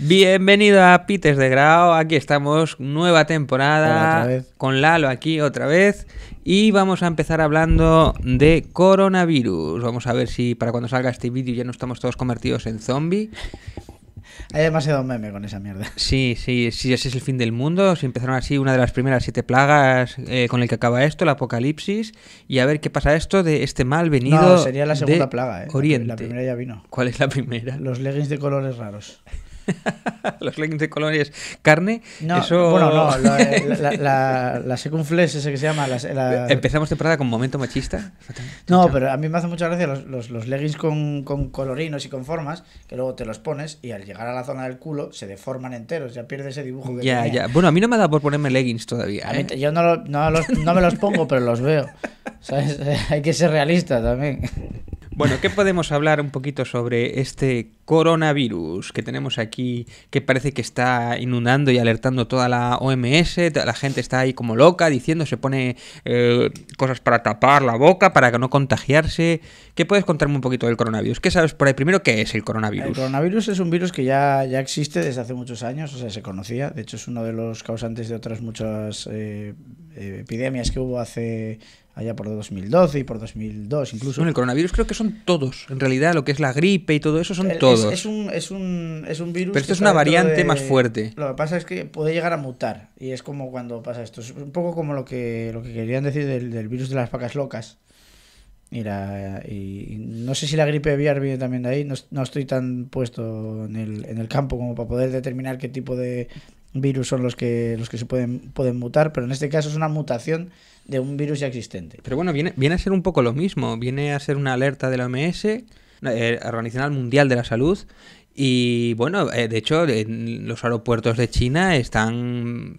Bienvenido a Pites de Grau, aquí estamos, nueva temporada con Lalo aquí otra vez y vamos a empezar hablando de coronavirus. Vamos a ver si para cuando salga este vídeo ya no estamos todos convertidos en zombie. Hay demasiado meme con esa mierda. Sí, sí, sí, ese es el fin del mundo. Si empezaron así una de las primeras siete plagas eh, con el que acaba esto, el apocalipsis, y a ver qué pasa esto de este mal venido. No, sería la segunda plaga, ¿eh? Oriente. La primera ya vino. ¿Cuál es la primera? Los leggings de colores raros. los leggings de color carne. No, Bueno, no, eh, la, la, flesh ese que se llama. Empezamos temporada con momento machista. No, pero a mí me hace mucha gracia los, los, leggings con, con, colorinos y con formas, que luego te los pones y al llegar a la zona del culo se deforman enteros, ya pierde ese dibujo Ya, ya. Bueno, a mí no me ha dado por ponerme leggings todavía. Mí, ¿eh? yo no, no, no me los pongo, pero los veo. ¿Sabes? Hay que ser realista también. Bueno, ¿qué podemos hablar un poquito sobre este coronavirus que tenemos aquí, que parece que está inundando y alertando toda la OMS? La gente está ahí como loca diciendo, se pone eh, cosas para tapar la boca, para que no contagiarse. ¿Qué puedes contarme un poquito del coronavirus? ¿Qué sabes por ahí? Primero, ¿qué es el coronavirus? El coronavirus es un virus que ya, ya existe desde hace muchos años, o sea, se conocía. De hecho, es uno de los causantes de otras muchas eh, eh, epidemias que hubo hace allá por 2012 y por 2002 incluso. Bueno, el coronavirus creo que son todos. En realidad, lo que es la gripe y todo eso son todos. Es, un, es, un, virus. Pero esto es una variante más fuerte. Lo que pasa es que puede llegar a mutar. Y es como cuando pasa esto. Es un poco como lo que, lo que querían decir del, virus de las vacas locas. mira eh, y, no sé si la gripe aviar viene también de ahí. No, no, estoy tan puesto en el, en el campo como para poder determinar qué tipo de, virus son los que, los que se pueden, pueden mutar, pero en este caso es una mutación de un virus ya existente. Pero bueno, viene, viene a ser un poco lo mismo, viene a ser una alerta de la OMS, eh, Organización Mundial de la Salud, y bueno, eh, de hecho en los aeropuertos de China están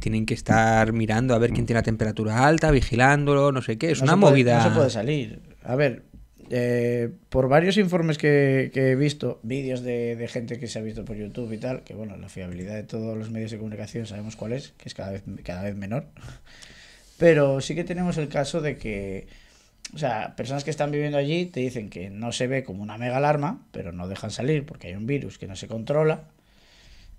tienen que estar mirando a ver quién tiene la temperatura alta, vigilándolo, no sé qué, es una movida. No se puede salir. A ver, eh, por varios informes que, he visto, vídeos de, de, gente que se ha visto por YouTube y tal, que bueno, la fiabilidad de todos los medios de comunicación sabemos cuál es, que es cada vez, cada vez menor, pero sí que tenemos el caso de que, o sea, personas que están viviendo allí te dicen que no se ve como una mega alarma, pero no dejan salir porque hay un virus que no se controla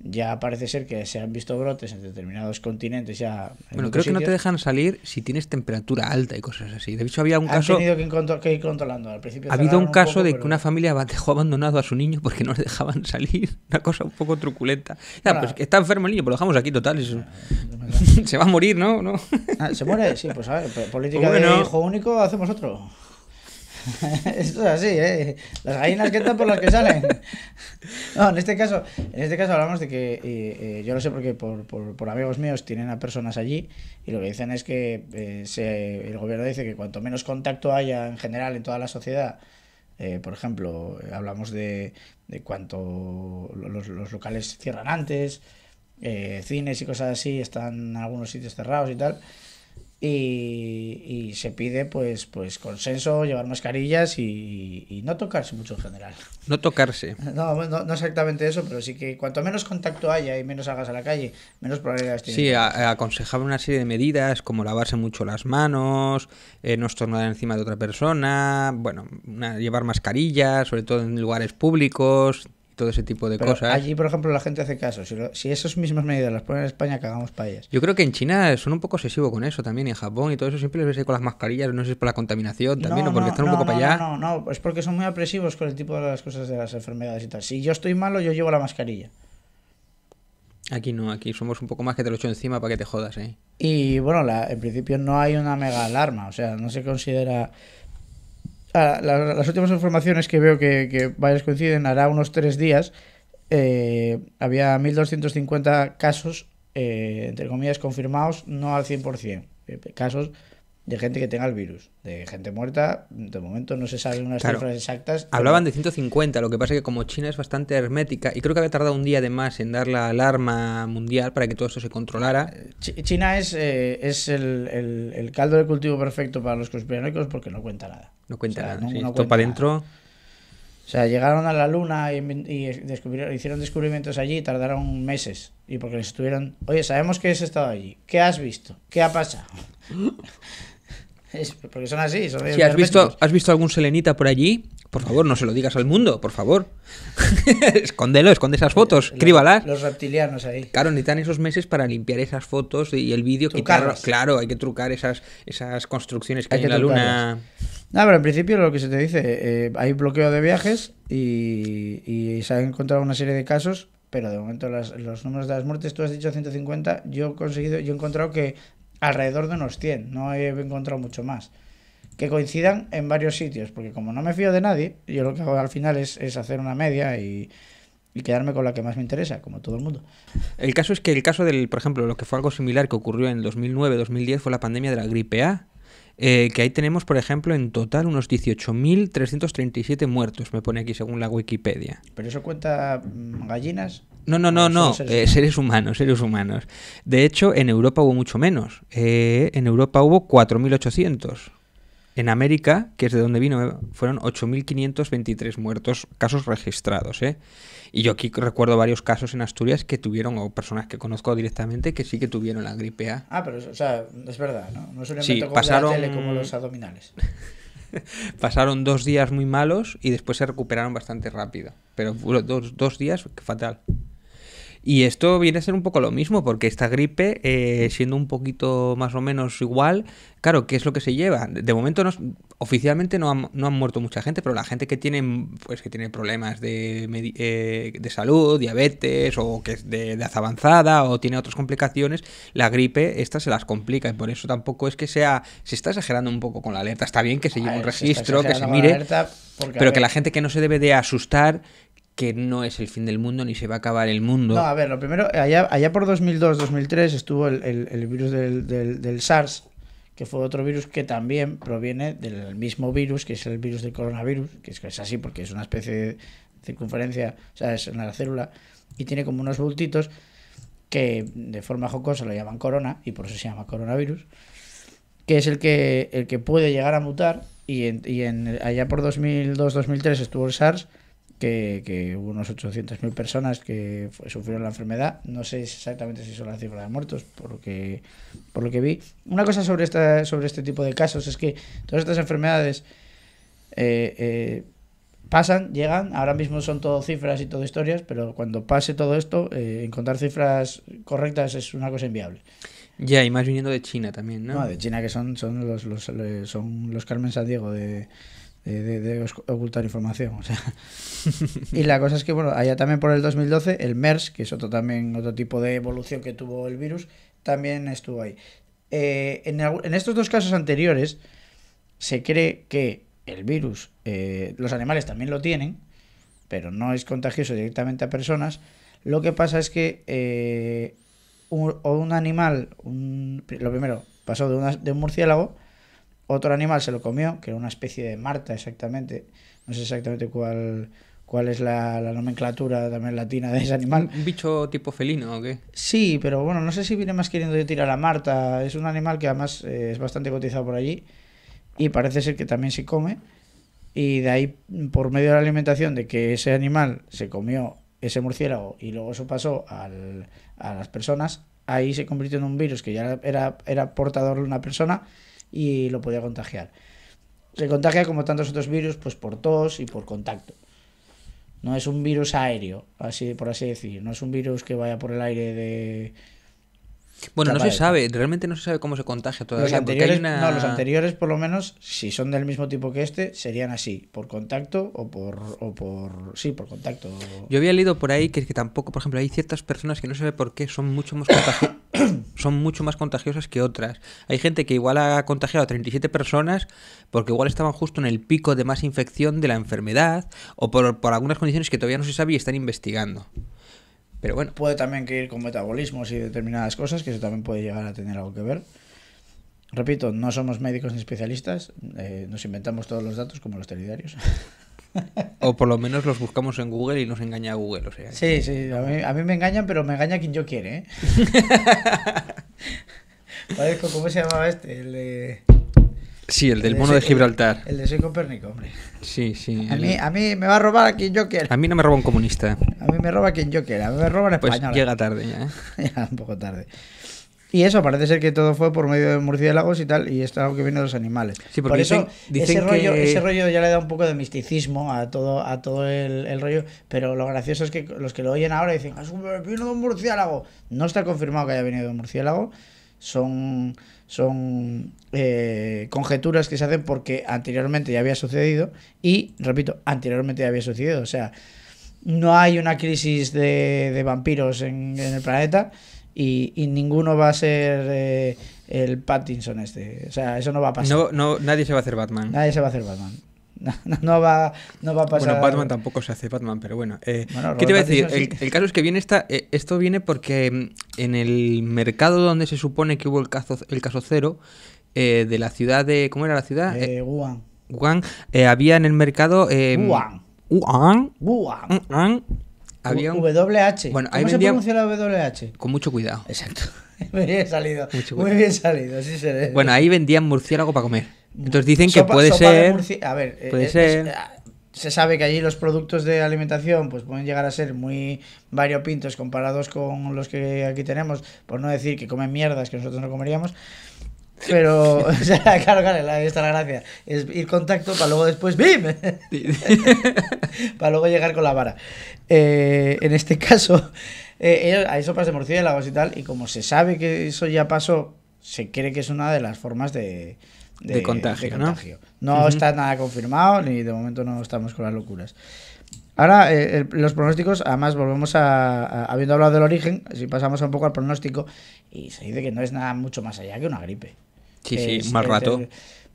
ya parece ser que se han visto brotes en determinados continentes ya. Bueno, creo que no te dejan salir si tienes temperatura alta y cosas así. De hecho, había un caso. Tenido que, controlando. Al principio ha habido un, caso de que una familia dejó abandonado a su niño porque no le dejaban salir. Una cosa un poco truculenta. Pues, está enfermo el niño, pues lo dejamos aquí, total. Ah, se va a morir, ¿no? ¿No? Ah, ¿Se muere? Sí, pues a ver, política hijo único, hacemos otro. Esto es así, ¿eh? Las gallinas que están por las que salen. No, en este caso, en este caso hablamos de que, eh, eh, yo lo sé porque por, por, por, amigos míos tienen a personas allí y lo que dicen es que eh, el gobierno dice que cuanto menos contacto haya en general en toda la sociedad, por ejemplo, hablamos de, cuanto los, los, locales cierran antes, cines y cosas así están en algunos sitios cerrados y tal y, se pide pues pues consenso, llevar mascarillas y, no tocarse mucho en general. No tocarse. No, no, exactamente eso, pero sí que cuanto menos contacto haya y menos hagas a la calle, menos probabilidades tienes. Sí, aconsejaba una serie de medidas como lavarse mucho las manos, eh, no estornudar encima de otra persona, bueno, llevar mascarillas, sobre todo en lugares públicos, todo ese tipo de cosas. Allí, por ejemplo, la gente hace caso. Si, esas mismas medidas las ponen en España, cagamos para ellas. Yo creo que en China son un poco obsesivos con eso también. en Japón y todo eso siempre les ves ahí con las mascarillas. No sé si es por la contaminación también o porque están un poco para allá. No, no, no. Es porque son muy apresivos con el tipo de las cosas de las enfermedades y tal. Si yo estoy malo, yo llevo la mascarilla. Aquí no, aquí somos un poco más que te lo echo encima para que te jodas, ¿eh? Y bueno, en principio no hay una mega alarma, o sea, no se considera las últimas informaciones que veo que, que, varias coinciden, hará unos tres días, eh, había 1.250 casos, eh, entre comillas, confirmados, no al 100%, eh, casos de gente que tenga el virus. De gente muerta, de momento no se saben unas cifras exactas. Hablaban de 150, lo que pasa es que como China es bastante hermética, y creo que había tardado un día de más en dar la alarma mundial para que todo esto se controlara. China es, eh, es el, caldo de cultivo perfecto para los conspiranoicos porque no cuenta nada. No cuenta nada, no, para adentro. O sea, llegaron a la luna y, hicieron descubrimientos allí y tardaron meses. Y porque les estuvieron, oye, sabemos que has estado allí. ¿Qué has visto? ¿Qué ha pasado? porque son así, son ¿has, visto, ¿Has visto algún selenita por allí? Por favor, no se lo digas al mundo, por favor. Escóndelo, esconde esas fotos, críbalas. Los reptilianos ahí. Claro, necesitan esos meses para limpiar esas fotos y el vídeo. Claro, hay que trucar esas, esas construcciones que hay, en la luna. No, pero en principio lo que se te dice, eh, hay bloqueo de viajes y, se han encontrado una serie de casos pero de momento los números de las muertes, tú has dicho 150, yo he conseguido, yo he encontrado que alrededor de unos 100, no he encontrado mucho más. Que coincidan en varios sitios, porque como no me fío de nadie, yo lo que hago al final es, hacer una media y, y quedarme con la que más me interesa, como todo el mundo. El caso es que el caso del, por ejemplo, lo que fue algo similar que ocurrió en 2009-2010 fue la pandemia de la gripe A, eh, que ahí tenemos, por ejemplo, en total unos 18.337 muertos, me pone aquí según la Wikipedia. ¿Pero eso cuenta mm, gallinas? No, no, no, no, eh, seres, humanos, seres humanos. De hecho, en Europa hubo mucho menos. Eh, en Europa hubo 4.800. En América, que es de donde vino, fueron 8.523 muertos, casos registrados. ¿eh? Y yo aquí recuerdo varios casos en Asturias que tuvieron, o personas que conozco directamente, que sí que tuvieron la gripe A. Ah, pero es verdad, ¿no? No es un como la tele como los abdominales. pasaron dos días muy malos y después se recuperaron bastante rápido. Pero dos, dos días, fatal. Y esto viene a ser un poco lo mismo, porque esta gripe, eh, siendo un poquito más o menos igual, claro, ¿qué es lo que se lleva? De momento no, oficialmente no han, muerto mucha gente, pero la gente que tiene, pues, que tiene problemas de, eh, de salud, diabetes, o que es de, edad avanzada, o tiene otras complicaciones, la gripe, esta se las complica, y por eso tampoco es que sea, se está exagerando un poco con la alerta, está bien que se lleve un registro, que se mire, pero que la gente que no se debe de asustar que no es el fin del mundo ni se va a acabar el mundo. No, a ver, lo primero, allá, allá por 2002-2003 estuvo el, el, virus del, SARS, que fue otro virus que también proviene del mismo virus, que es el virus del coronavirus, que es, que es así porque es una especie de circunferencia, o sea, es una célula, y tiene como unos bultitos que de forma jocosa lo llaman corona, y por eso se llama coronavirus, que es el que, el que puede llegar a mutar, y, y en, allá por 2002-2003 estuvo el SARS, que, hubo unos 800.000 personas que sufrieron la enfermedad. No sé exactamente si son las cifras de muertos, por lo que, por lo que vi. Una cosa sobre, esta, sobre este tipo de casos es que todas estas enfermedades eh, eh, pasan, llegan, ahora mismo son todo cifras y todo historias, pero cuando pase todo esto, eh, encontrar cifras correctas es una cosa inviable. Ya, y más viniendo de China también, ¿no? de China que son, son los, son los Carmen San Diego de eh, de, ocultar información. y la cosa es que, bueno, allá también por el 2012, el MERS, que es otro, también, otro tipo de evolución que tuvo el virus, también estuvo ahí. Eh, en, estos dos casos anteriores, se cree que el virus, eh, los animales también lo tienen, pero no es contagioso directamente a personas. Lo que pasa es que un, o un animal, lo primero, pasó de, de un murciélago otro animal se lo comió, que era una especie de marta exactamente, no sé exactamente cuál, cuál es la, nomenclatura también latina de ese animal. ¿Un bicho tipo felino o qué? Sí, pero bueno, no sé si viene más queriendo tirar a Marta. Es un animal que además eh, es bastante cotizado por allí y parece ser que también se come. Y de ahí, por medio de la alimentación, de que ese animal se comió ese murciélago y luego eso pasó a las personas, ahí se convirtió en un virus que ya era, era portador de una persona y lo podía contagiar. Se contagia como tantos otros virus, pues por tos y por contacto. No es un virus aéreo, así por así decir. No es un virus que vaya por el aire de bueno, no se sabe, realmente no se sabe cómo se contagia todavía. Los anteriores, No, los anteriores, por lo menos, si son del mismo tipo que este, serían así, por contacto o por. por sí, por contacto. Yo había leído por ahí que, que tampoco, por ejemplo, hay ciertas personas que no se sabe por qué son mucho más contagiosas. son mucho más contagiosas que otras. Hay gente que igual ha contagiado a 37 personas porque igual estaban justo en el pico de más infección de la enfermedad o por, por algunas condiciones que todavía no se sabe y están investigando. Pero bueno. Puede también que ir con metabolismos y determinadas cosas, que eso también puede llegar a tener algo que ver. Repito, no somos médicos ni especialistas, eh, nos inventamos todos los datos como los teridarios. o por lo menos los buscamos en Google y nos engaña Google. O sea, sí, sí, a mí, me engañan, pero me engaña quien yo quiere. ¿eh? Parezco, ¿cómo se llamaba este? El Sí, el del mono de, Gibraltar. El, de soy Copérnico, hombre. Sí, sí. A, mí, a mí me va a robar a quien yo quiera. A mí no me roba un comunista. A mí me roba a quien yo quiera. A mí me roban pues español. Pues llega tarde ¿eh? ya. un poco tarde. Y eso, parece ser que todo fue por medio de murciélagos y tal, y esto es algo que viene de los animales. Sí, porque por eso, ese, rollo, ya le da un poco de misticismo a todo, a todo el, rollo, pero lo gracioso es que los que lo oyen ahora dicen, ah, vino de un murciélago. No está confirmado que haya venido de un murciélago. Son son eh, conjeturas que se hacen porque anteriormente ya había sucedido y, repito, anteriormente ya había sucedido. O sea, no hay una crisis de, vampiros en, en, el planeta y, ninguno va a ser eh, el Pattinson este. O sea, eso no va a pasar. No, nadie se va a hacer Batman. Nadie se va a hacer Batman. No, va, a pasar. Bueno, Batman tampoco se hace Batman, pero bueno. Eh, ¿Qué te iba a decir? El, caso es que viene esta, eh, esto viene porque mm, en el mercado donde se supone que hubo el caso, el caso cero, eh, de la ciudad de. ¿Cómo era la ciudad? De Wuhan. había en el mercado. Mm, Wuhan. Wuhan. Wuhan. Había un... Bueno, ¿Cómo se pronuncia la WH? Con mucho cuidado. Exacto. Muy bien salido. Muy bien salido, se Bueno, ahí vendían murciélago para comer. Mm. Entonces dicen que puede ser. A ver, eh, ah, se sabe que allí los productos de alimentación pues pueden llegar a ser muy variopintos comparados con los que aquí tenemos, por no decir que comen mierdas que nosotros no comeríamos. Pero, o sea, claro, claro, ahí está la gracia. Es ir contacto para luego después, ¡bim! para luego llegar con la vara. Eh, en este caso, hay eh, sopas de murciélagos y tal, y como se sabe que eso ya pasó, se cree que es una de las formas de, de, contagio. No, está nada confirmado, ni de momento no estamos con las locuras. Ahora, eh, los pronósticos, además volvemos a, habiendo hablado del origen, si pasamos un poco al pronóstico, y se dice que no es nada mucho más allá que una gripe. Sí, sí, más rato.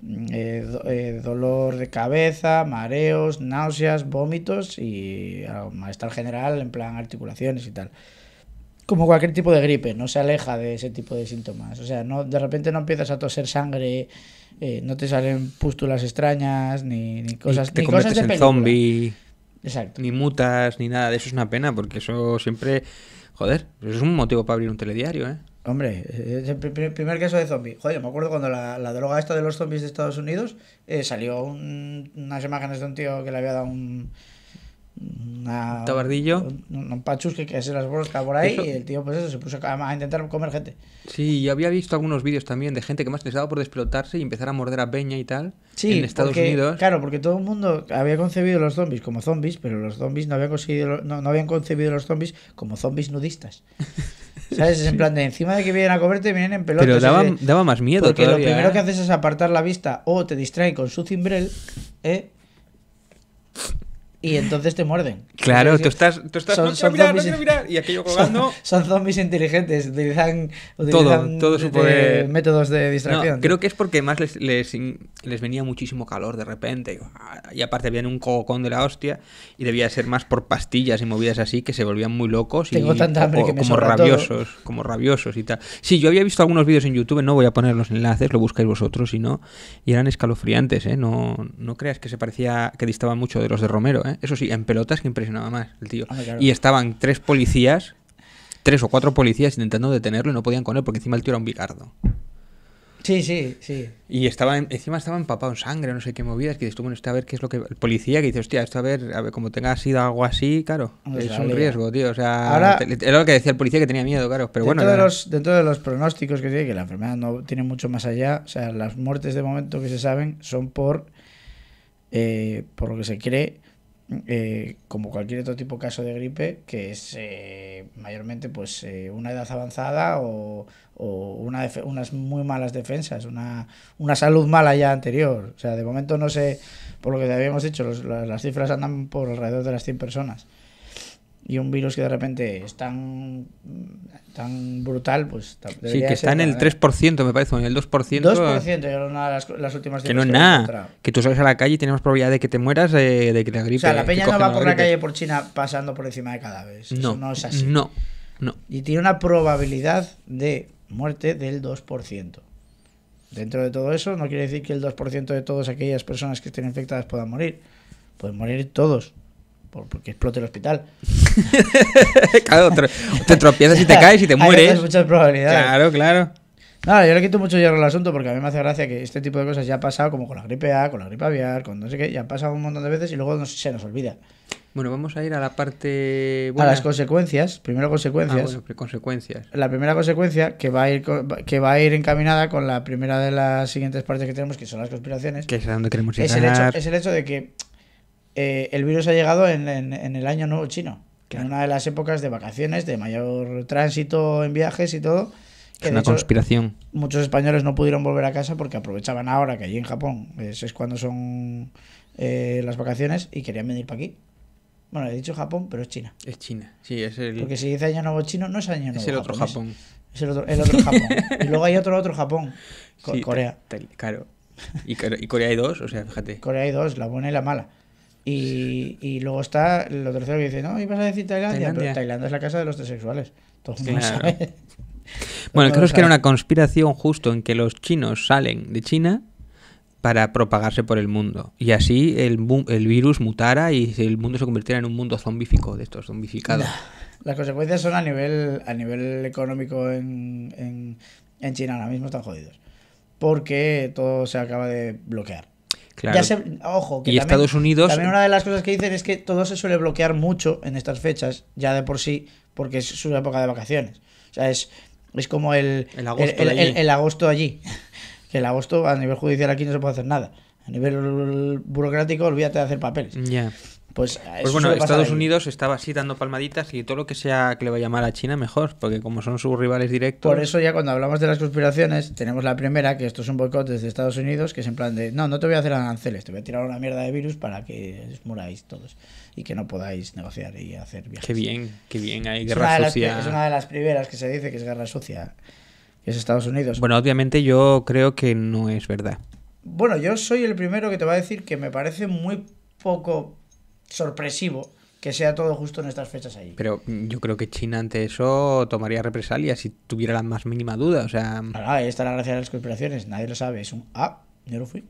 Eh, eh, dolor de cabeza, mareos, náuseas, vómitos y malestar general, en plan articulaciones y tal. Como cualquier tipo de gripe, no se aleja de ese tipo de síntomas. O sea, no, de repente no empiezas a toser sangre, eh, no te salen pústulas extrañas, ni, ni cosas, te ni conviertes cosas en zombie. Exacto. Ni mutas, ni nada. eso es una pena, porque eso siempre. Joder, es un motivo para abrir un telediario, ¿eh? Hombre, es el primer caso de zombie. Joder, me acuerdo cuando la, droga esta de los zombies de Estados Unidos eh, salió unas imágenes de un tío que le había dado un. ¿Un tabardillo. Un, pachusque que se las busca por ahí y el tío, pues eso, se puso a, a intentar comer gente. Sí, yo había visto algunos vídeos también de gente que más les por desplotarse y empezar a morder a peña y tal sí, en Estados Unidos. Unidos. Claro, porque todo el mundo había concebido los zombies como zombies, pero los zombies no habían, conseguido, no, no habían concebido los zombies como zombies nudistas. ¿Sabes? Es en plan de encima de que vienen a comerte, vienen en pelotas. Pero daba, más miedo Porque lo primero ¿eh? que haces es apartar la vista o te distrae con su cimbrel, ¿eh? y entonces te muerden. Claro, tú estás, son, no quiero mirar, no mirar, y aquello colgando. Son, zombies inteligentes, utilizan, todo, métodos de distracción. creo que es porque más les, les, venía muchísimo calor de repente, y aparte habían un cocón de la hostia, y debía ser más por pastillas y movidas así, que se volvían muy locos como rabiosos, como rabiosos y tal. Sí, yo había visto algunos vídeos en YouTube, no voy a poner los enlaces, lo buscáis vosotros, si no, y eran escalofriantes, ¿eh? No, no creas que se parecía, que distaba mucho de los de Romero, ¿eh? ¿eh? Eso sí, en pelotas que impresionaba más el tío. Ah, y estaban tres policías, tres o cuatro policías intentando detenerlo y no podían con él porque encima el tío era un bigardo. Sí, sí, sí. Y estaba, encima estaba empapado en sangre, no sé qué movidas, que estuvo tú, bueno, este, a ver qué es lo que... El policía que dice, hostia, esto a ver, a ver como tenga sido algo así, claro, es un riesgo, tío. era lo que decía el policía que tenía miedo, claro, pero dentro bueno... De los, dentro de los pronósticos que tiene, que la enfermedad no tiene mucho más allá, o sea, las muertes de momento que se saben son por, eh, por lo que se cree, eh, como cualquier otro tipo de caso de gripe, que es eh, mayormente pues eh, una edad avanzada o, unas muy malas defensas, una, una salud mala ya anterior. O sea, de momento no sé, por lo que habíamos dicho, las, las, cifras andan por alrededor de las 100 personas y un virus que de repente es tan, tan brutal, pues... Sí, que está en el 3%, me parece, o en el 2%. 2% las, últimas Que no es nada. Que, tú sales a la calle y tenemos probabilidad de que te mueras de que te gripe. O sea, la peña no va por la calle por China pasando por encima de cadáveres. No, no es así. No, no. Y tiene una probabilidad de muerte del 2%. Dentro de todo eso, no quiere decir que el 2% de todas aquellas personas que estén infectadas puedan morir. Pueden morir todos, porque explote el hospital. te, tropiezas y te caes y te mueres. Hay muchas probabilidades. Claro, claro. No, yo le quito mucho hierro al asunto porque a mí me hace gracia que este tipo de cosas ya ha pasado, como con la gripe A, con la gripe aviar, con no sé qué, ya ha pasado un montón de veces y luego se nos olvida. Bueno, vamos a ir a la parte. A las consecuencias. Primero, consecuencias. Ah, consecuencias. La primera consecuencia que va, a ir, que va a ir encaminada con la primera de las siguientes partes que tenemos, que son las conspiraciones. Que es Es el hecho, de que eh, el virus ha llegado en el año nuevo chino en una de las épocas de vacaciones, de mayor tránsito en viajes y todo. Que es una conspiración. Muchos españoles no pudieron volver a casa porque aprovechaban ahora que allí en Japón, es cuando son eh, las vacaciones, y querían venir para aquí. Bueno, he dicho Japón, pero es China. Es China, sí, es el. Porque si dice Año Nuevo Chino, no es Año Nuevo. Es el otro Japón. Es, el, otro, Japón. y luego hay otro otro Japón, con Corea. claro. Y, y Corea hay dos, o sea, fíjate. Corea hay dos, la buena y la mala. Y, luego está lo tercero que dice, no, vas a decir Tailandia, pero Tailandia es la casa de los transexuales. bueno, el caso es que era una conspiración justo en que los chinos salen de China para propagarse por el mundo. Y así el, el virus mutara y el mundo se convirtiera en un mundo zombífico, de estos zombificados. Las consecuencias son a nivel, a nivel económico en China, ahora mismo están jodidos. Porque todo se acaba de bloquear ojo, y Estados Unidos. También una de las cosas que dicen es que todo se suele bloquear mucho en estas fechas, ya de por sí, porque es su época de vacaciones. O sea, es, es como el, el, agosto allí. que el agosto a nivel judicial aquí no se puede hacer nada. A nivel burocrático, olvídate de hacer papeles. Ya. Pues, pues bueno, Estados Unidos estaba así dando palmaditas y todo lo que sea que le vaya mal a China mejor, porque como son sus rivales directos. Por eso ya cuando hablamos de las conspiraciones tenemos la primera, que esto es un boicot desde Estados Unidos, que es en plan de, no, no te voy a hacer aranceles, te voy a tirar una mierda de virus para que os muráis todos y que no podáis negociar y hacer viajes. Qué bien, qué bien, hay guerra sucia. es una de las primeras que se dice que es guerra sucia, que es Estados Unidos. Bueno, obviamente yo creo que no es verdad. Bueno, yo soy el primero que te va a decir que me parece muy poco sorpresivo que sea todo justo en estas fechas ahí. Pero mm, yo creo que China ante eso tomaría represalia si tuviera la más mínima duda. O sea... Mm. ahí está la gracia de las conspiraciones. Nadie lo sabe. Es un... Ah, yo lo fui.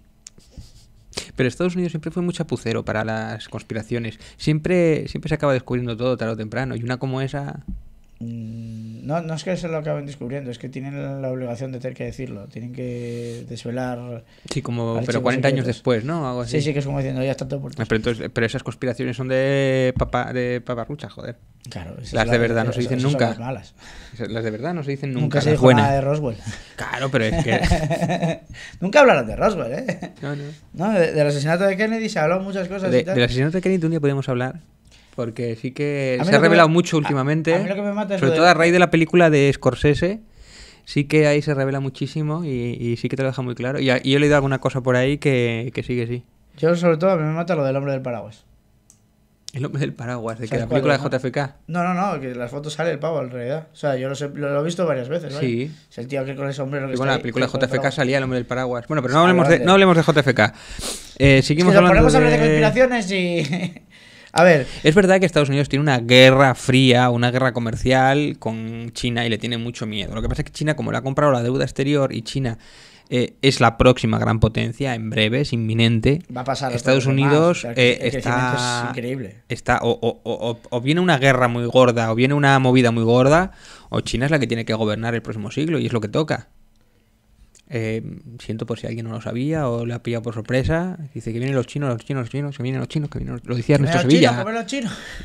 Pero Estados Unidos siempre fue muy chapucero para las conspiraciones. Siempre, siempre se acaba descubriendo todo tarde o temprano. Y una como esa... Mm, no, no es que se lo acaben descubriendo, es que tienen la obligación de tener que decirlo, tienen que desvelar. Sí, como, pero 40 años después, ¿no? Sí, sí, que es como diciendo, ya está todo por pero, pero esas conspiraciones son de, papa, de paparrucha, joder. Claro, las de verdad no se dicen nunca. las, de verdad no se dicen nunca. Nunca se dijo nada de Roswell. Claro, pero es que. nunca hablaron de Roswell, ¿eh? No, no. de, del asesinato de Kennedy se habló muchas cosas. De, y tal. asesinato de Kennedy un día podíamos hablar porque sí que se ha revelado mucho últimamente. lo que me mata es sobre todo a raíz de la película de Scorsese. Sí que ahí se revela muchísimo y, sí que te lo deja muy claro. Y, y, he leído alguna cosa por ahí que, que sí, que sí. Yo sobre todo a mí me mata lo del hombre del paraguas. El hombre del paraguas, de que la película de JFK. No, no, no, que las fotos sale el pavo en realidad. O sea, yo lo, lo, he visto varias veces, ¿no? Sí. el tío que con ese hombre que Bueno, la película de JFK salía el hombre del paraguas. Bueno, pero no hablemos, de, no hablemos de JFK. Eh, seguimos hablando. Ponemos de conspiraciones y. A ver. Es verdad que Estados Unidos tiene una guerra fría, una guerra comercial con China y le tiene mucho miedo. Lo que pasa es que China, como le ha comprado la deuda exterior y China eh, es la próxima gran potencia en breve, es inminente. Va a pasar. Estados Unidos eh, está. Es increíble. Está, o, viene una guerra muy gorda, o viene una movida muy gorda, o China es la que tiene que gobernar el próximo siglo y es lo que toca. Eh, siento por si alguien no lo sabía o le ha pillado por sorpresa. Dice que vienen los chinos, los chinos, los chinos, que vienen los chinos, que Lo decía Ernesto Sevilla.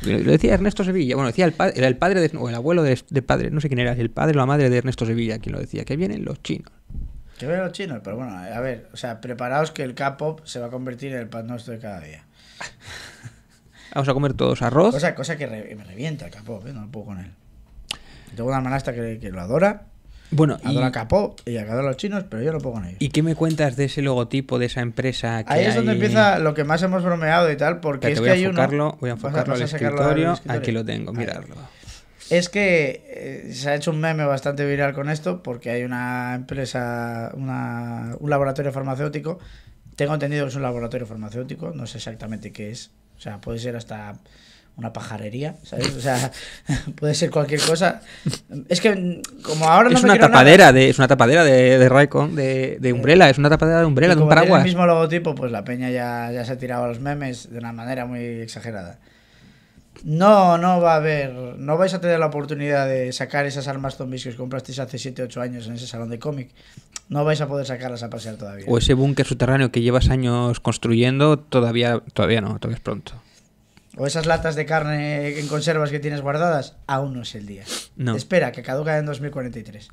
lo decía Ernesto Sevilla. Bueno, decía el, era el padre o el abuelo de padre, no sé quién era, el padre o la madre de Ernesto Sevilla quien lo decía, que vienen los chinos. Que vienen los chinos, pero bueno, a ver, o sea, preparaos que el K-pop se va a convertir en el pan nuestro de cada día. Vamos a comer todos arroz. Cosa, cosa que, me revienta el K-pop, ¿eh? no lo puedo con él. Tengo una manera que, que lo adora bueno, y... Capó y adora los chinos, pero yo lo pongo en ellos. ¿Y qué me cuentas de ese logotipo de esa empresa? Que Ahí es donde empieza lo que más hemos bromeado y tal, porque es que, hay enfocarlo, Voy a enfocarlo al escritorio. Aquí lo tengo, miradlo. Es que eh, se ha hecho un meme bastante viral con esto, porque hay una empresa, un laboratorio farmacéutico. Tengo entendido que es un laboratorio farmacéutico, no sé exactamente qué es. O sea, puede ser hasta una pajarería, ¿sabes? O sea, puede ser cualquier cosa. Es que como ahora no es una tapadera de es una tapadera de, de Raycon, de, de eh, Umbrella, es una tapadera de Umbrella, de un paraguas. el mismo logotipo, pues la peña ya, se ha tirado a los memes de una manera muy exagerada. No, no va a haber, no vais a tener la oportunidad de sacar esas armas zombies que os comprasteis hace 7, 8 años en ese salón de cómic. No vais a poder sacarlas a pasear todavía. O ese búnker subterráneo que llevas años construyendo, todavía todavía no, todavía es pronto o esas latas de carne en conservas que tienes guardadas, aún no es el día. Espera, que caduca en 2043.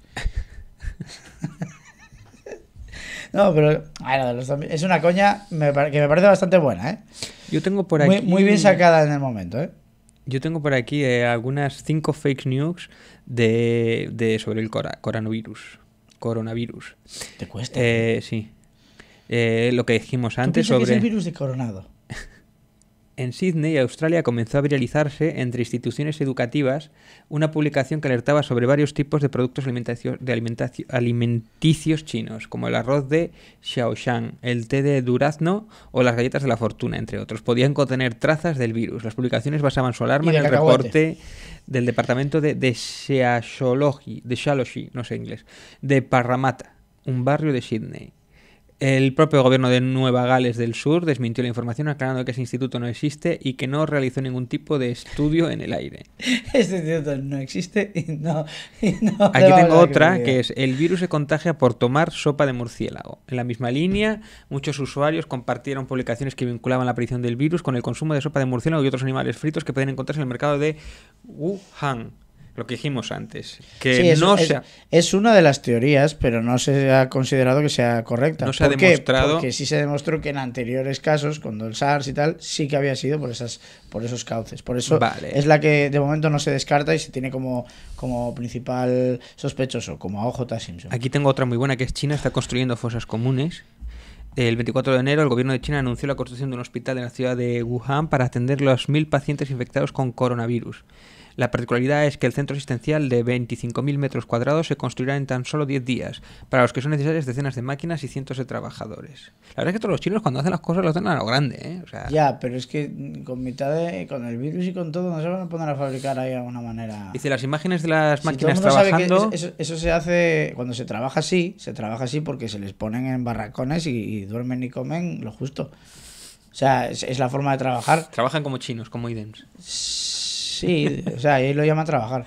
no, pero es una coña que me parece bastante buena, ¿eh? Yo tengo por aquí... Muy, bien sacada en el momento, ¿eh? Yo tengo por aquí eh, algunas cinco fake news de, sobre el coronavirus. Coronavirus. ¿Te cuesta? Eh, sí. Eh, lo que dijimos antes sobre... es el virus de coronado. En Sydney, Australia, comenzó a viralizarse entre instituciones educativas una publicación que alertaba sobre varios tipos de productos alimenticios chinos, como el arroz de Xiaoshan, el té de durazno o las galletas de la fortuna, entre otros. Podían contener trazas del virus. Las publicaciones basaban su alarma en el reporte del departamento de, de de no sé inglés, de Parramatta, un barrio de Sydney el propio gobierno de Nueva Gales del Sur desmintió la información aclarando que ese instituto no existe y que no realizó ningún tipo de estudio en el aire. Este instituto no existe y no... Aquí tengo otra que es el virus se contagia por tomar sopa de murciélago. En la misma línea, muchos usuarios compartieron publicaciones que vinculaban la aparición del virus con el consumo de sopa de murciélago y otros animales fritos que pueden encontrarse en el mercado de Wuhan. Lo que dijimos antes. Que es, no sea... es, una de las teorías, pero no se ha considerado que sea correcta. No se ha demostrado. que sí se demostró que en anteriores casos, cuando el SARS y tal, sí que había sido por esas, por esos cauces. Por eso es la que de momento no se descarta y se tiene como, como principal sospechoso, como a OJ Simpson. Aquí tengo otra muy buena que es China está construyendo fosas comunes el 24 de enero, el gobierno de China anunció la construcción de un hospital en la ciudad de Wuhan para atender los mil pacientes infectados con coronavirus. La particularidad es que el centro asistencial de 25.000 metros cuadrados se construirá en tan solo 10 días, para los que son necesarias decenas de máquinas y cientos de trabajadores. La verdad es que todos los chinos cuando hacen las cosas lo hacen a lo grande, ¿eh? Ya, pero es que mm, con mitad de, con el virus y con todo no se van a poner a fabricar ahí de alguna manera. Dice, las imágenes de las máquinas si Sabe que eso, se hace cuando se trabaja así, se trabaja así porque se les ponen en barracones y, duermen y comen lo justo. O sea, es, la forma de trabajar. Trabajan como chinos, como idens. Sí, o sea, ahí lo a trabajar.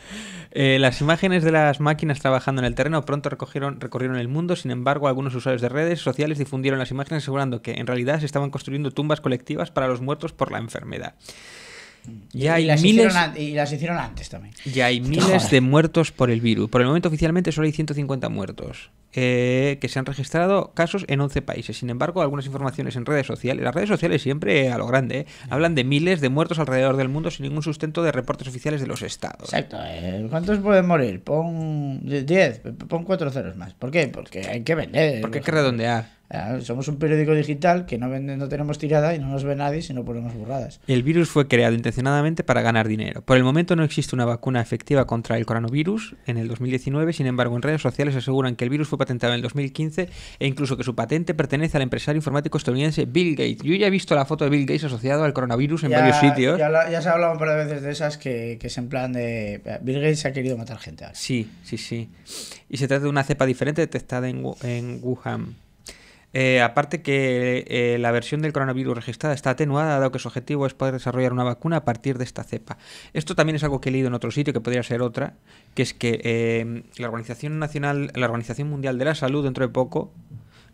Eh, las imágenes de las máquinas trabajando en el terreno pronto recorrieron el mundo, sin embargo algunos usuarios de redes sociales difundieron las imágenes asegurando que en realidad se estaban construyendo tumbas colectivas para los muertos por la enfermedad. Y, hay las hicieron, antes también. Ya hay miles de muertos por el virus. Por el momento oficialmente solo hay 150 muertos. Eh, que se han registrado casos en 11 países. Sin embargo, algunas informaciones en redes sociales, las redes sociales siempre a lo grande, eh, hablan de miles de muertos alrededor del mundo sin ningún sustento de reportes oficiales de los estados. Exacto. Eh, ¿Cuántos pueden morir? Pon 10, pon 4 ceros más. ¿Por qué? Porque hay que vender. Porque hay que redondear. Ah, somos un periódico digital que no, tenemos tirada y no nos ve nadie si no ponemos burradas. El virus fue creado intencionadamente para ganar dinero. Por el momento no existe una vacuna efectiva contra el coronavirus en el 2019, sin embargo en redes sociales aseguran que el virus fue patentado en el 2015 e incluso que su patente pertenece al empresario informático estadounidense Bill Gates. Yo ya he visto la foto de Bill Gates asociado al coronavirus en varios sitios. Ya, se ha hablado un par de veces de esas que, es en plan de... Eh, Bill Gates ha querido matar gente. Sí, sí, sí. Y se trata de una cepa diferente detectada en Wuhan. Eh, aparte que eh, la versión del coronavirus registrada está atenuada, dado que su objetivo es poder desarrollar una vacuna a partir de esta cepa. Esto también es algo que he leído en otro sitio, que podría ser otra, que es que eh, la Organización Nacional, la Organización Mundial de la Salud, dentro de poco,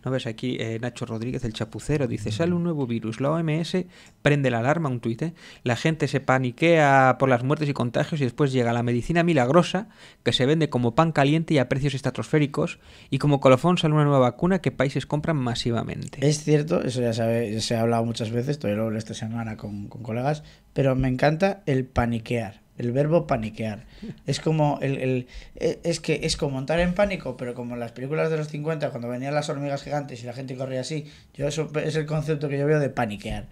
¿No ves aquí eh, Nacho Rodríguez, el chapucero? Dice, sale un nuevo virus, la OMS prende la alarma, un tuit, ¿eh? La gente se paniquea por las muertes y contagios y después llega la medicina milagrosa que se vende como pan caliente y a precios estratosféricos y como colofón sale una nueva vacuna que países compran masivamente. Es cierto, eso ya se ha hablado muchas veces, todavía lo esta semana con colegas, pero me encanta el paniquear. El verbo paniquear. Es como el, e, es que es como en pánico, pero como en las películas de los 50, cuando venían las hormigas gigantes y la gente corría así, yo eso es el concepto que yo veo de paniquear.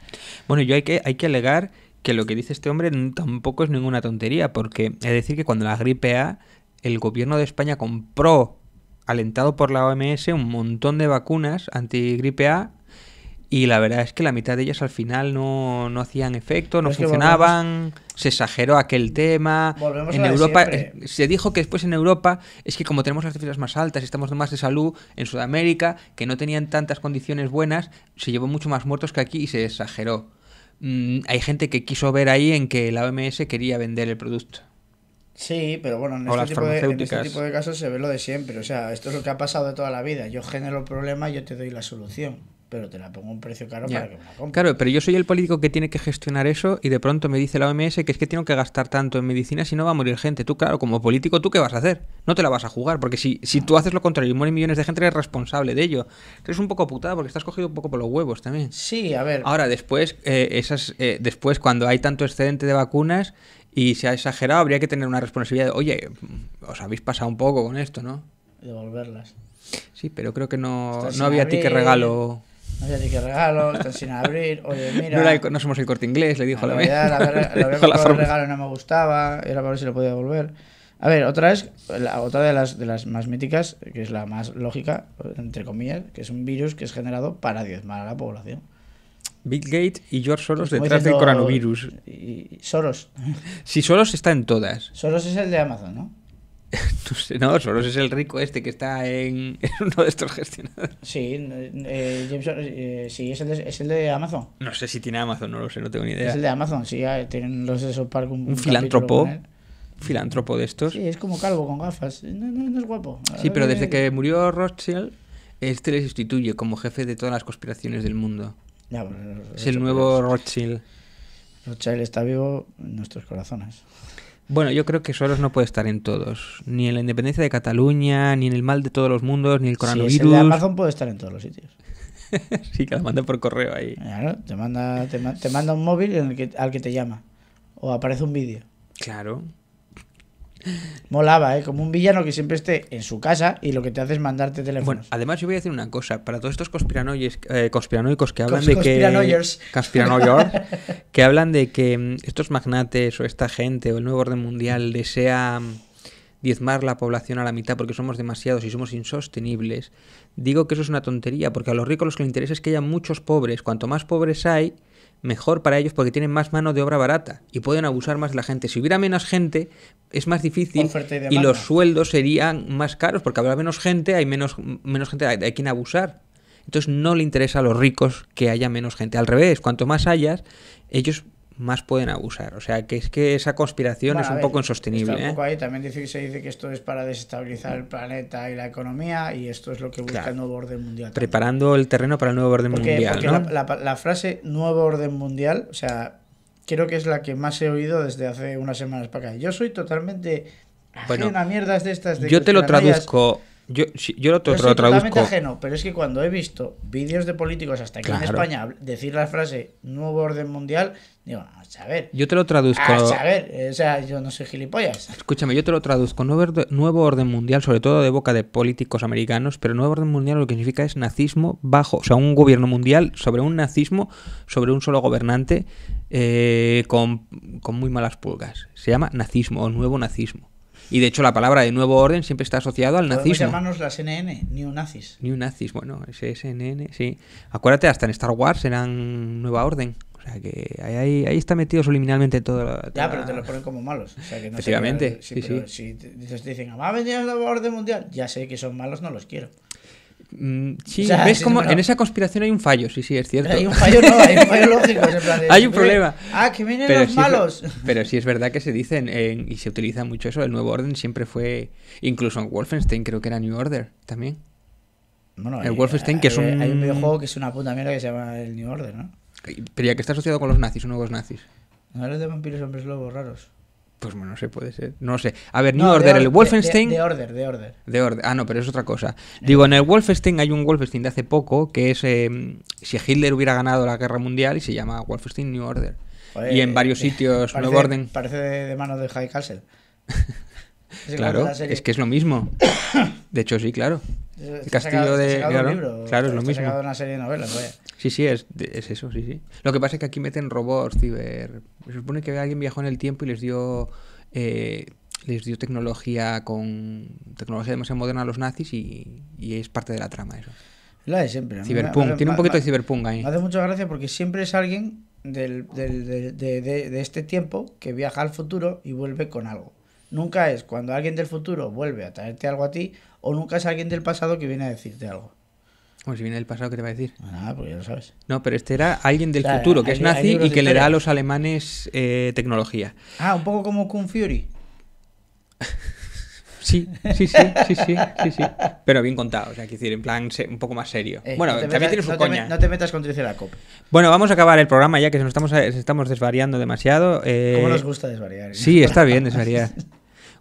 Bueno, yo hay que, hay que alegar que lo que dice este hombre tampoco es ninguna tontería, porque es decir que cuando la gripe A, el gobierno de España compró, alentado por la OMS, un montón de vacunas gripe A y la verdad es que la mitad de ellas al final no, hacían efecto, no funcionaban, se exageró aquel tema. Volvemos en a Europa eh, se dijo que después en Europa es que como tenemos las cifras más altas, y estamos más de salud en Sudamérica, que no tenían tantas condiciones buenas, se llevó mucho más muertos que aquí y se exageró. Mm, hay gente que quiso ver ahí en que la OMS quería vender el producto. Sí, pero bueno, en este, este tipo de, casos se ve lo de siempre. O sea, esto es lo que ha pasado de toda la vida. Yo genero el problema, yo te doy la solución pero te la pongo a un precio caro para que me la compres. Claro, pero yo soy el político que tiene que gestionar eso y de pronto me dice la OMS que es que tengo que gastar tanto en medicina si no va a morir gente. Tú, claro, como político, ¿tú qué vas a hacer? No te la vas a jugar, porque si, si tú haces lo contrario y mueren millones de gente, eres responsable de ello. Eres un poco putada porque estás cogido un poco por los huevos también. Sí, a ver. Ahora, después, eh, esas, eh, después cuando hay tanto excedente de vacunas y se ha exagerado, habría que tener una responsabilidad de, oye, os habéis pasado un poco con esto, ¿no? Devolverlas. Sí, pero creo que no, había a ti que regalo. No sé de qué regalo, está sin abrir. Oye, mira. No, somos el corte inglés, le dijo a la vez. La, el regalo no me gustaba, era para ver si lo podía devolver. A ver, otra es la, otra de las, de las más míticas, que es la más lógica, entre comillas, que es un virus que es generado para diezmar a la población. Bill y George Soros detrás del coronavirus. Y, Soros. Si Soros está en todas. Soros es el de Amazon, ¿no? No, sé, es el rico este que está en, uno de estos gestionadores. Sí, eh, eh, eh, sí es el, de, es, el de, Amazon. No sé si tiene Amazon, no lo sé, no tengo ni idea. Es el de Amazon, sí, ah, tienen los de South Park. Un, un filántropo. Filántropo de estos. Sí, es como calvo con gafas. No, no, es guapo. Sí, pero desde que murió Rothschild, este le sustituye como jefe de todas las conspiraciones del mundo. es el nuevo Rothschild. Rothschild está vivo en nuestros corazones. Bueno, yo creo que Soros no puede estar en todos. Ni en la independencia de Cataluña, ni en el mal de todos los mundos, ni el coronavirus. Sí, el de Amazon puede estar en todos los sitios. sí, que la manda por correo ahí. Claro, te manda, manda un móvil al que te llama. O aparece un vídeo. Claro. Molaba, ¿eh? Como un villano que siempre esté en su casa y lo que te hace es mandarte teléfono. Bueno, además yo voy a decir una cosa. Para todos estos conspiranoides, eh, conspiranoicos que hablan de que... que hablan de que mm, estos magnates o esta gente o el nuevo orden mundial desea mm, diezmar la población a la mitad porque somos demasiados y somos insostenibles digo que eso es una tontería, porque a los ricos los que les interesa es que haya muchos pobres. Cuanto más pobres hay, mejor para ellos porque tienen más mano de obra barata y pueden abusar más de la gente. Si hubiera menos gente, es más difícil y, los sueldos serían más caros porque habrá menos gente, hay menos, menos gente, hay, hay quien abusar. Entonces no le interesa a los ricos que haya menos gente. Al revés, cuanto más hayas, ellos más pueden abusar. O sea, que es que esa conspiración es un poco insostenible. ¿eh? También se dice que esto es para desestabilizar el planeta y la economía y esto es lo que busca el nuevo orden mundial. Preparando el terreno para el nuevo orden mundial. la, frase nuevo orden mundial, o sea, creo que es la que más he oído desde hace unas semanas para acá. Yo soy totalmente... Bueno, de estas yo te lo traduzco. Yo, yo lo, soy traduzco. ajeno, pero es que cuando he visto vídeos de políticos hasta aquí en España decir la frase nuevo orden mundial, digo, a saber. Yo te lo traduzco. Ah, a saber, eh, o sea, yo no soy gilipollas. Escúchame, yo te lo traduzco. Nuevo, nuevo orden mundial, sobre todo de boca de políticos americanos, pero nuevo orden mundial lo que significa es nazismo bajo, o sea, un gobierno mundial sobre un nazismo, sobre un solo gobernante eh, con, con muy malas pulgas. Se llama nazismo o nuevo nazismo. Y de hecho la palabra de nuevo orden siempre está asociado al nazismo. Podemos llamarnos las NN, New Nazis. New Nazis, bueno, SNN, sí. Acuérdate, hasta en Star Wars eran nueva orden. O sea que ahí, ahí está metido subliminalmente todo. ya, pero te los ponen como malos. O sea que no Efectivamente. sí, sí. Si te, dicen, va a venir Nueva orden mundial, ya sé que son malos, no los quiero. Mm, sí, ves como en esa conspiración hay un fallo, sí, sí, es cierto. hay un fallo, no, hay un fallo lógico. hay un problema. Ah, que vienen pero los malos. pero sí es verdad que se dicen y se utiliza mucho eso. El nuevo orden siempre fue, incluso en Wolfenstein creo que era New Order también. Bueno, el hay, Wolfenstein, que es un. Hay un videojuego que es una puta mierda que se llama el New Order, ¿no? Pero ya que está asociado con los nazis, o nuevos nazis. No los de vampiros hombres lobos raros. Pues no sé, puede ser. No sé. A ver, New Order, el Wolfenstein. De, Order, de Order. Ah, no, pero es otra cosa. Eh. Digo, en el Wolfenstein hay un Wolfenstein de hace poco que es eh, si Hitler hubiera ganado la guerra mundial y se llama Wolfenstein New Order. y en varios eh, sitios, parece, order Parece de, mano manos de High Castle. claro, es que es lo mismo. De hecho, sí, claro. El castillo de. Claro, claro es lo mismo. una serie de novelas, Sí, sí, es, es, eso, sí, sí. Lo que pasa es que aquí meten robots, ciber. Se supone que alguien viajó en el tiempo y les dio. Eh, les dio tecnología con. tecnología demasiado moderna a los nazis y, es parte de la trama eso. La de siempre. ¿no? Tiene un poquito de ciberpunk ahí. hace mucha gracia porque siempre es alguien de, de, este tiempo que viaja al futuro y vuelve con algo. Nunca es cuando alguien del futuro vuelve a traerte algo a ti o nunca es alguien del pasado que viene a decirte algo. O si viene del pasado, ¿qué te va a decir? Ah, nada, pues ya lo sabes. No, pero este era alguien del futuro, que es nazi y que le da a los alemanes eh, tecnología. Ah, un poco como Kung Fury. sí, sí, sí, sí, sí, sí, Pero bien contado, o sea, quiero decir, en plan un poco más serio. Eh, bueno, también tienes un coña. no te metas con Triceracop. Bueno, vamos a acabar el programa ya que nos estamos, eh, estamos desvariando demasiado. Eh, ¿Cómo nos gusta desvariar? Sí, está bien desvariar.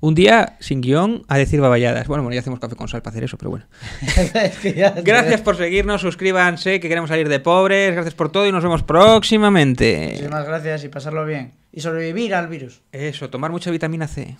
Un día, sin guión, a decir baballadas. Bueno, bueno, ya hacemos café con sal para hacer eso, pero bueno. gracias por seguirnos, suscríbanse, que queremos salir de pobres. Gracias por todo y nos vemos próximamente. Muchísimas gracias y pasarlo bien. Y sobrevivir al virus. Eso, tomar mucha vitamina C.